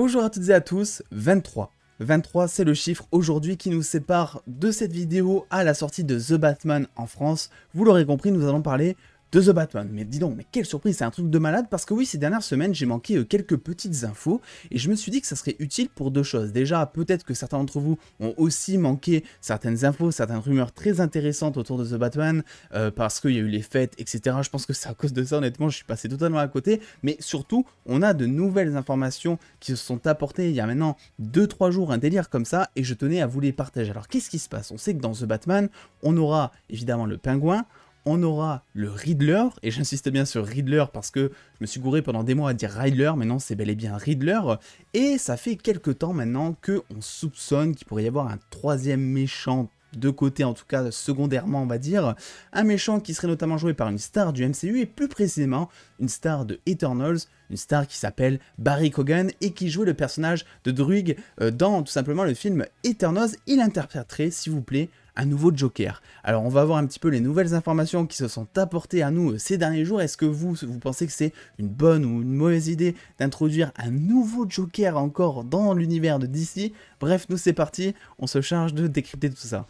Bonjour à toutes et à tous, 23. 23 c'est le chiffre aujourd'hui qui nous sépare de cette vidéo à la sortie de The Batman en France. Vous l'aurez compris, nous allons parler de The Batman. Mais dis donc, mais quelle surprise, c'est un truc de malade parce que oui, ces dernières semaines, j'ai manqué euh, quelques petites infos et je me suis dit que ça serait utile pour deux choses. Déjà, peut-être que certains d'entre vous ont aussi manqué certaines infos, certaines rumeurs très intéressantes autour de The Batman euh, parce qu'il y a eu les fêtes, etc. Je pense que c'est à cause de ça, honnêtement, je suis passé totalement à côté. Mais surtout, on a de nouvelles informations qui se sont apportées il y a maintenant 2-3 jours, un délire comme ça, et je tenais à vous les partager. Alors, qu'est-ce qui se passe On sait que dans The Batman, on aura évidemment le pingouin, on aura le Riddler, et j'insiste bien sur Riddler parce que je me suis gouré pendant des mois à dire Riddler, mais non, c'est bel et bien Riddler, et ça fait quelques temps maintenant que on soupçonne qu'il pourrait y avoir un troisième méchant de côté en tout cas secondairement on va dire, un méchant qui serait notamment joué par une star du MCU et plus précisément une star de Eternals, une star qui s'appelle Barry Cogan et qui jouait le personnage de Druig euh, dans tout simplement le film Eternals. Il interpréterait s'il vous plaît un nouveau Joker. Alors on va voir un petit peu les nouvelles informations qui se sont apportées à nous euh, ces derniers jours. Est-ce que vous, vous pensez que c'est une bonne ou une mauvaise idée d'introduire un nouveau Joker encore dans l'univers de DC Bref, nous c'est parti, on se charge de décrypter tout ça.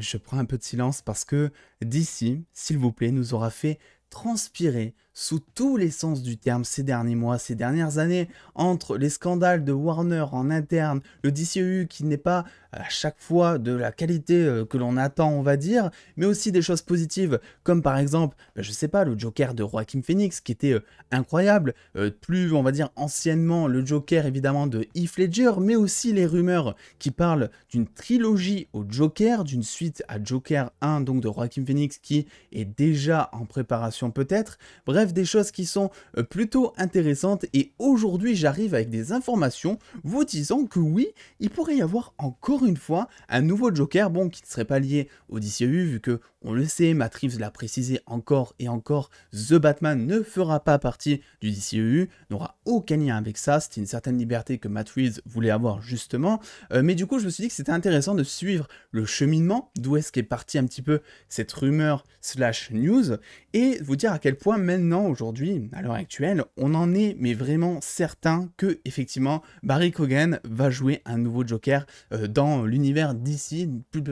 je prends un peu de silence parce que DC, s'il vous plaît, nous aura fait transpirer sous tous les sens du terme ces derniers mois, ces dernières années, entre les scandales de Warner en interne, le DCEU qui n'est pas à chaque fois de la qualité euh, que l'on attend, on va dire, mais aussi des choses positives, comme par exemple, bah, je sais pas, le Joker de Joaquin Phoenix qui était euh, incroyable, euh, plus on va dire anciennement le Joker évidemment de Heath Ledger, mais aussi les rumeurs qui parlent d'une trilogie au Joker, d'une suite à Joker 1 donc de Joaquin Phoenix qui est déjà en préparation peut-être, bref des choses qui sont plutôt intéressantes et aujourd'hui j'arrive avec des informations vous disant que oui, il pourrait y avoir encore une fois un nouveau Joker, bon, qui ne serait pas lié au DCU, vu que, on le sait, Matt Reeves l'a précisé encore et encore, The Batman ne fera pas partie du DCU, n'aura aucun lien avec ça, c'était une certaine liberté que Matt Reeves voulait avoir justement, euh, mais du coup je me suis dit que c'était intéressant de suivre le cheminement, d'où est-ce qu'est partie un petit peu cette rumeur slash news, et vous dire à quel point maintenant, aujourd'hui, à l'heure actuelle, on en est mais vraiment certain que effectivement Barry Cogan va jouer un nouveau Joker euh, dans l'univers DC, plus,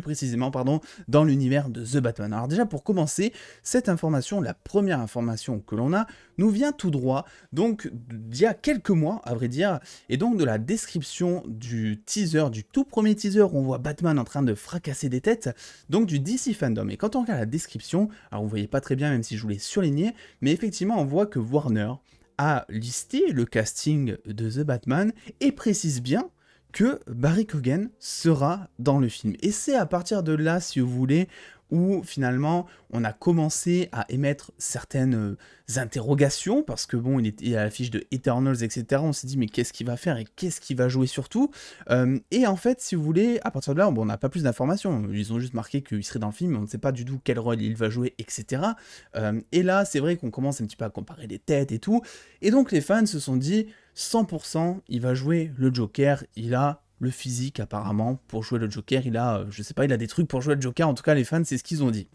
précisément pardon, dans l'univers de The Batman. Alors déjà pour commencer, cette information, la première information que l'on a, nous vient tout droit, donc d'il y a quelques mois à vrai dire, et donc de la description du teaser, du tout premier teaser où on voit Batman en train de fracasser des têtes, donc du DC Fandom. Et quand on regarde la description, alors vous voyez pas très bien même si je voulais surligner, mais effectivement on voit que Warner a listé le casting de The Batman et précise bien que Barry Cogan sera dans le film. Et c'est à partir de là, si vous voulez, où finalement on a commencé à émettre certaines euh, interrogations parce que bon, il était à l'affiche de Eternals, etc. On s'est dit mais qu'est-ce qu'il va faire et qu'est-ce qu'il va jouer surtout euh, Et en fait, si vous voulez, à partir de là, on n'a pas plus d'informations. Ils ont juste marqué qu'il serait dans le film, on ne sait pas du tout quel rôle il va jouer, etc. Euh, et là, c'est vrai qu'on commence un petit peu à comparer les têtes et tout. Et donc les fans se sont dit 100%, il va jouer le Joker, il a le physique apparemment pour jouer le Joker. Il a, euh, je sais pas, il a des trucs pour jouer le Joker. En tout cas, les fans, c'est ce qu'ils ont dit.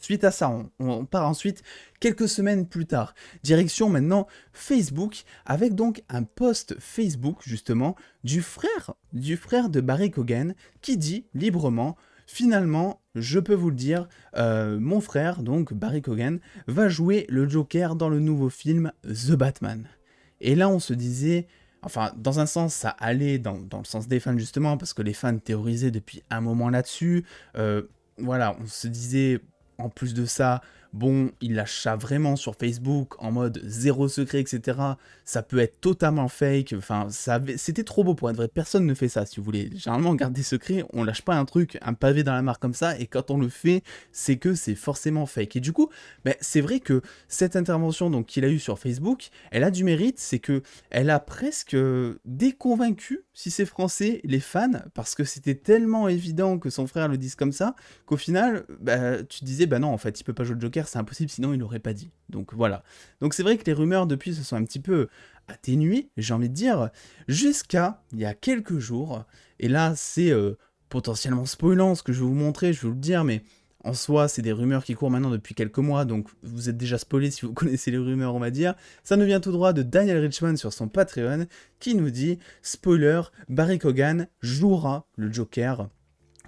Suite à ça, on, part ensuite quelques semaines plus tard. Direction maintenant Facebook, avec donc un post Facebook justement du frère, du frère de Barry Cogan qui dit librement Finalement, je peux vous le dire, euh, mon frère, donc Barry Cogan, va jouer le Joker dans le nouveau film The Batman. Et là, on se disait, Enfin, dans un sens, ça allait dans, le sens des fans, justement, parce que les fans théorisaient depuis un moment là-dessus. Euh, voilà, on se disait, en plus de ça, Bon, il lâche ça vraiment sur Facebook en mode zéro secret, etc. Ça peut être totalement fake. Enfin, c'était trop beau pour être vrai. Personne ne fait ça, si vous voulez. Généralement, garder secret, secrets, on lâche pas un truc, un pavé dans la mare comme ça. Et quand on le fait, c'est que c'est forcément fake. Et du coup, ben, c'est vrai que cette intervention donc qu'il a eue sur Facebook, elle a du mérite, c'est que elle a presque euh, déconvaincu, si c'est français, les fans parce que c'était tellement évident que son frère le dise comme ça qu'au final, ben, tu disais, bah ben non, en fait, il peut pas jouer le Joker c'est impossible, sinon il n'aurait pas dit. Donc voilà. Donc c'est vrai que les rumeurs depuis se sont un petit peu atténuées, j'ai envie de dire, jusqu'à il y a quelques jours. Et là, c'est euh, potentiellement spoilant ce que je vais vous montrer, je vais vous le dire, mais en soi, c'est des rumeurs qui courent maintenant depuis quelques mois, donc vous êtes déjà spoilé si vous connaissez les rumeurs, on va dire. Ça nous vient tout droit de Daniel Richman sur son Patreon, qui nous dit Spoiler, Barry Kogan jouera le Joker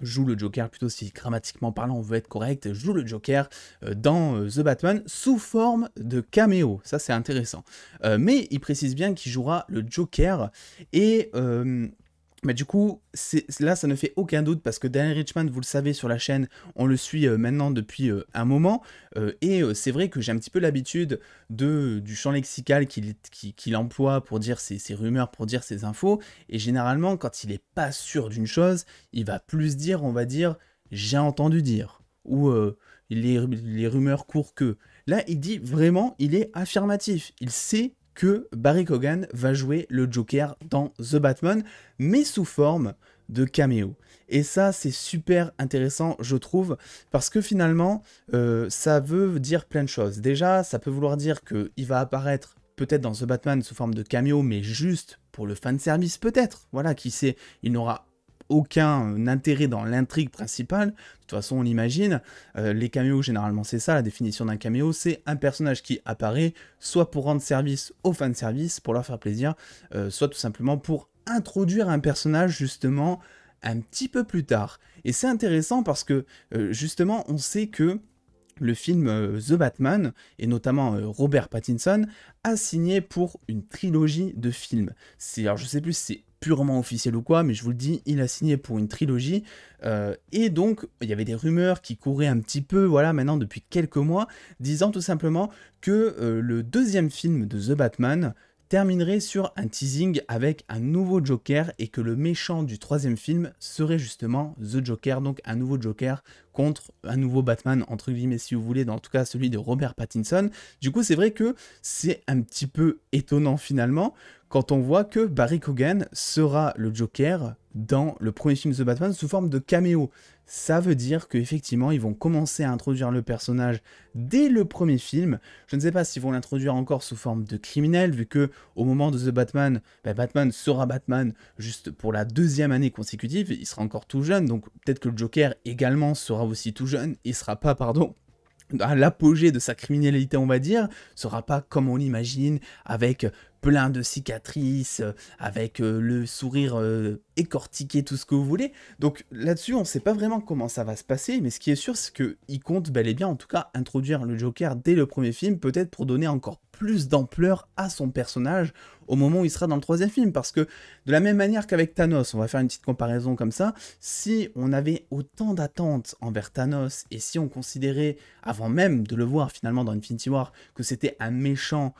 joue le Joker, plutôt si grammaticalement parlant on veut être correct, joue le Joker euh, dans euh, The Batman sous forme de caméo. Ça c'est intéressant. Euh, mais il précise bien qu'il jouera le Joker et mais du coup, là, ça ne fait aucun doute parce que Daniel Richman, vous le savez sur la chaîne, on le suit euh, maintenant depuis euh, un moment. Euh, et c'est vrai que j'ai un petit peu l'habitude du champ lexical qu'il emploie pour dire ses, rumeurs, pour dire ses infos. Et généralement, quand il n'est pas sûr d'une chose, il va plus dire, on va dire, j'ai entendu dire. Ou les, les rumeurs courent que. Là, il dit vraiment, il est affirmatif. Il sait que Barry Cogan va jouer le Joker dans The Batman, mais sous forme de caméo. Et ça, c'est super intéressant, je trouve, parce que finalement, euh, ça veut dire plein de choses. Déjà, ça peut vouloir dire qu'il va apparaître peut-être dans The Batman sous forme de caméo, mais juste pour le fan service, peut-être. Voilà, qui sait, il n'aura aucun euh, intérêt dans l'intrigue principale. De toute façon, on l'imagine. Euh, les caméos, généralement, c'est ça. La définition d'un caméo, c'est un personnage qui apparaît soit pour rendre service aux fans de service, pour leur faire plaisir, euh, soit tout simplement pour introduire un personnage, justement, un petit peu plus tard. Et c'est intéressant parce que, justement, on sait que le film euh, The Batman, et notamment euh, Robert Pattinson, a signé pour une trilogie de films. C'est, alors je sais plus si c'est purement officiel ou quoi, mais je vous le dis, il a signé pour une trilogie. Euh, et donc, il y avait des rumeurs qui couraient un petit peu, voilà, maintenant depuis quelques mois, disant tout simplement que le deuxième film de The Batman terminerait sur un teasing avec un nouveau Joker et que le méchant du troisième film serait justement The Joker, donc un nouveau Joker contre un nouveau Batman, entre guillemets si vous voulez, dans, tout cas celui de Robert Pattinson. Du coup c'est vrai que c'est un petit peu étonnant finalement quand on voit que Barry Cogan sera le Joker dans le premier film The Batman sous forme de caméo ça veut dire qu'effectivement, ils vont commencer à introduire le personnage dès le premier film. Je ne sais pas s'ils vont l'introduire encore sous forme de criminel, vu que au moment de The Batman, bah, Batman sera Batman juste pour la deuxième année consécutive. Il sera encore tout jeune, donc peut-être que le Joker également sera aussi tout jeune. Il sera pas, pardon, l'apogée de sa criminalité, on va dire, sera pas comme on l'imagine, avec plein de cicatrices, avec euh, le sourire euh, écortiqué, tout ce que vous voulez. Donc là-dessus, on ne sait pas vraiment comment ça va se passer, mais ce qui est sûr, c'est qu'il compte bel et bien, en tout cas, introduire le Joker dès le premier film, peut-être pour donner encore plus d'ampleur à son personnage au moment où il sera dans le troisième film. Parce que de la même manière qu'avec Thanos, on va faire une petite comparaison comme ça, si on avait autant d'attentes envers Thanos et si on considérait, avant même de le voir finalement dans Infinity War, que c'était un méchant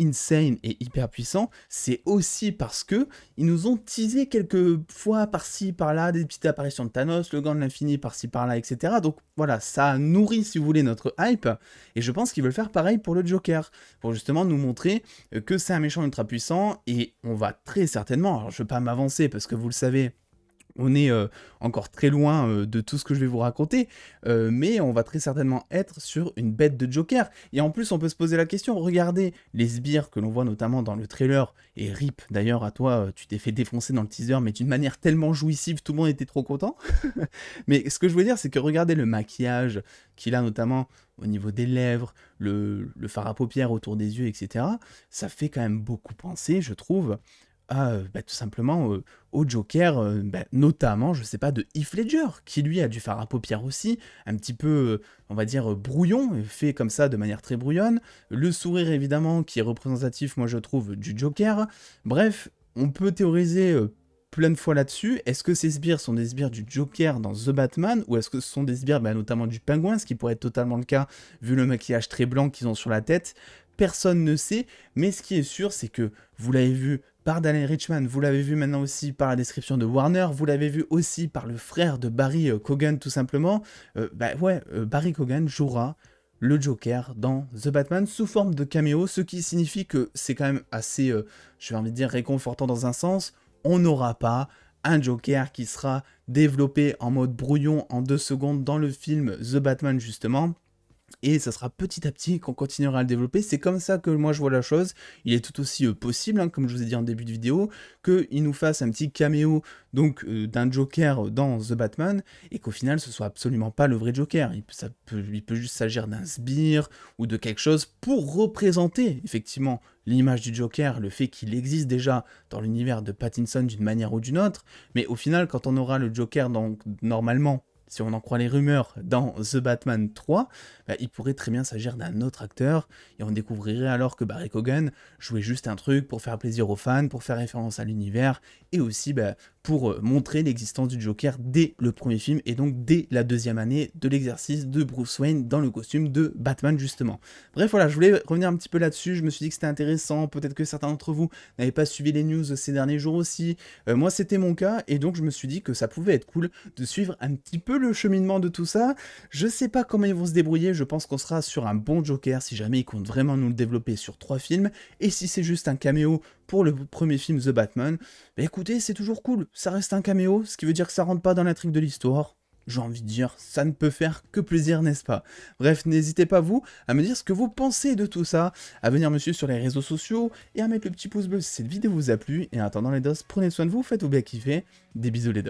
insane et hyper puissant, c'est aussi parce que ils nous ont teasé quelques fois par-ci, par-là, des petites apparitions de Thanos, le gant de l'infini par-ci, par-là, etc. Donc voilà, ça nourrit, si vous voulez, notre hype. Et je pense qu'ils veulent faire pareil pour le Joker, pour justement nous montrer que c'est un méchant ultra puissant et on va très certainement, alors je ne vais pas m'avancer parce que vous le savez, on est euh, encore très loin euh, de tout ce que je vais vous raconter, euh, mais on va très certainement être sur une bête de Joker. Et en plus, on peut se poser la question, regardez les sbires que l'on voit notamment dans le trailer, et Rip, d'ailleurs, à toi, tu t'es fait défoncer dans le teaser, mais d'une manière tellement jouissive, tout le monde était trop content. mais ce que je veux dire, c'est que regardez le maquillage qu'il a notamment au niveau des lèvres, le, le fard à paupières autour des yeux, etc. Ça fait quand même beaucoup penser, je trouve, euh, bah, tout simplement euh, au Joker, euh, bah, notamment, je sais pas, de Heath Ledger, qui lui a dû faire à paupière aussi, un petit peu, on va dire, brouillon, fait comme ça de manière très brouillonne. Le sourire, évidemment, qui est représentatif, moi je trouve, du Joker. Bref, on peut théoriser plein de fois là-dessus. Est-ce que ces sbires sont des sbires du Joker dans The Batman ou est-ce que ce sont des sbires bah, notamment du pingouin, ce qui pourrait être totalement le cas vu le maquillage très blanc qu'ils ont sur la tête Personne ne sait, mais ce qui est sûr, c'est que vous l'avez vu par Daniel Richman, vous l'avez vu maintenant aussi par la description de Warner, vous l'avez vu aussi par le frère de Barry Cogan euh, tout simplement, euh, bah ouais, euh, Barry Cogan jouera le Joker dans The Batman sous forme de caméo, ce qui signifie que c'est quand même assez, je vais envie de dire, réconfortant dans un sens, on n'aura pas un Joker qui sera développé en mode brouillon en deux secondes dans le film The Batman justement, et ça sera petit à petit qu'on continuera à le développer. C'est comme ça que moi je vois la chose. Il est tout aussi euh, possible, hein, comme je vous ai dit en début de vidéo, qu'il nous fasse un petit caméo donc euh, d'un Joker dans The Batman et qu'au final ce soit absolument pas le vrai Joker. Il, ça peut, peut juste s'agir d'un sbire ou de quelque chose pour représenter effectivement l'image du Joker, le fait qu'il existe déjà dans l'univers de Pattinson d'une manière ou d'une autre, mais au final, quand on aura le Joker donc normalement si on en croit les rumeurs, dans The Batman 3, bah, il pourrait très bien s'agir d'un autre acteur, et on découvrirait alors que Barry Cogan jouait juste un truc pour faire plaisir aux fans, pour faire référence à l'univers, et aussi bah, pour euh, montrer l'existence du Joker dès le premier film et donc dès la deuxième année de l'exercice de Bruce Wayne dans le costume de Batman justement. Bref voilà, je voulais revenir un petit peu là-dessus, je me suis dit que c'était intéressant, peut-être que certains d'entre vous n'avaient pas suivi les news ces derniers jours aussi, euh, moi c'était mon cas et donc je me suis dit que ça pouvait être cool de suivre un petit peu le cheminement de tout ça. Je sais pas comment ils vont se débrouiller, je pense qu'on sera sur un bon Joker si jamais ils comptent vraiment nous le développer sur trois films et si c'est juste un caméo pour le premier film The Batman, bah, écoutez c'est toujours cool ça reste un caméo, ce qui veut dire que ça rentre pas dans l'intrigue de l'histoire. J'ai envie de dire, ça ne peut faire que plaisir, n'est-ce pas Bref, n'hésitez pas vous à me dire ce que vous pensez de tout ça, à venir me suivre sur les réseaux sociaux et à mettre le petit pouce bleu si cette vidéo vous a plu. Et en attendant les dos, prenez soin de vous, faites-vous bien kiffer. Des bisous les dos.